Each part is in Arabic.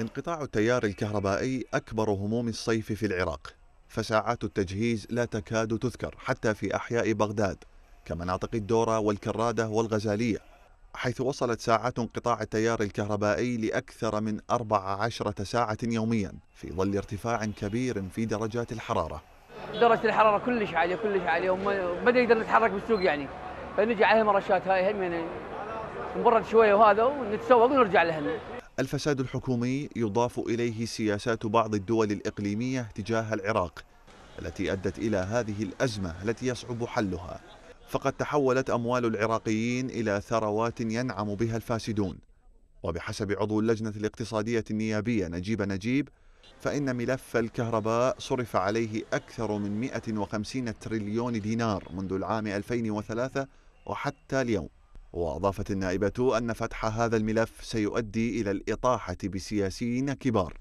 انقطاع التيار الكهربائي أكبر هموم الصيف في العراق فساعات التجهيز لا تكاد تذكر حتى في أحياء بغداد كمناطق الدورة والكرادة والغزالية حيث وصلت ساعات انقطاع التيار الكهربائي لأكثر من 14 ساعة يوميا في ظل ارتفاع كبير في درجات الحرارة درجة الحرارة كلش عالية كلش عالية وما يقدر نتحرك بالسوق يعني فنجي عليهم رشات هاي هم يعني نبرد شوية وهذا ونتسوق ونرجع لهنا الفساد الحكومي يضاف إليه سياسات بعض الدول الإقليمية تجاه العراق التي أدت إلى هذه الأزمة التي يصعب حلها فقد تحولت أموال العراقيين إلى ثروات ينعم بها الفاسدون وبحسب عضو اللجنة الاقتصادية النيابية نجيب نجيب فإن ملف الكهرباء صرف عليه أكثر من 150 تريليون دينار منذ العام 2003 وحتى اليوم وأضافت النائبة أن فتح هذا الملف سيؤدي إلى الإطاحة بسياسيين كبار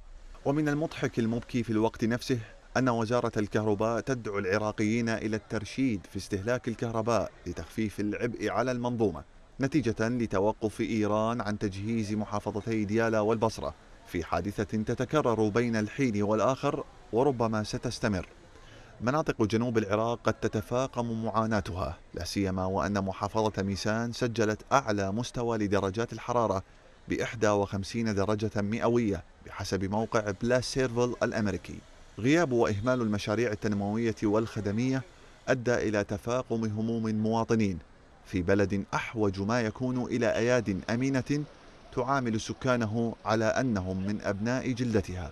ومن المضحك المبكي في الوقت نفسه أن وزارة الكهرباء تدعو العراقيين إلى الترشيد في استهلاك الكهرباء لتخفيف العبء على المنظومة نتيجة لتوقف إيران عن تجهيز محافظتي ديالا والبصرة في حادثة تتكرر بين الحين والآخر وربما ستستمر مناطق جنوب العراق قد تتفاقم معاناتها لا سيما وأن محافظة ميسان سجلت أعلى مستوى لدرجات الحرارة ب 51 درجة مئوية بحسب موقع بلا سيرفل الأمريكي غياب وإهمال المشاريع التنموية والخدمية أدى إلى تفاقم هموم المواطنين في بلد أحوج ما يكون إلى أياد أمينة تعامل سكانه على أنهم من أبناء جلدتها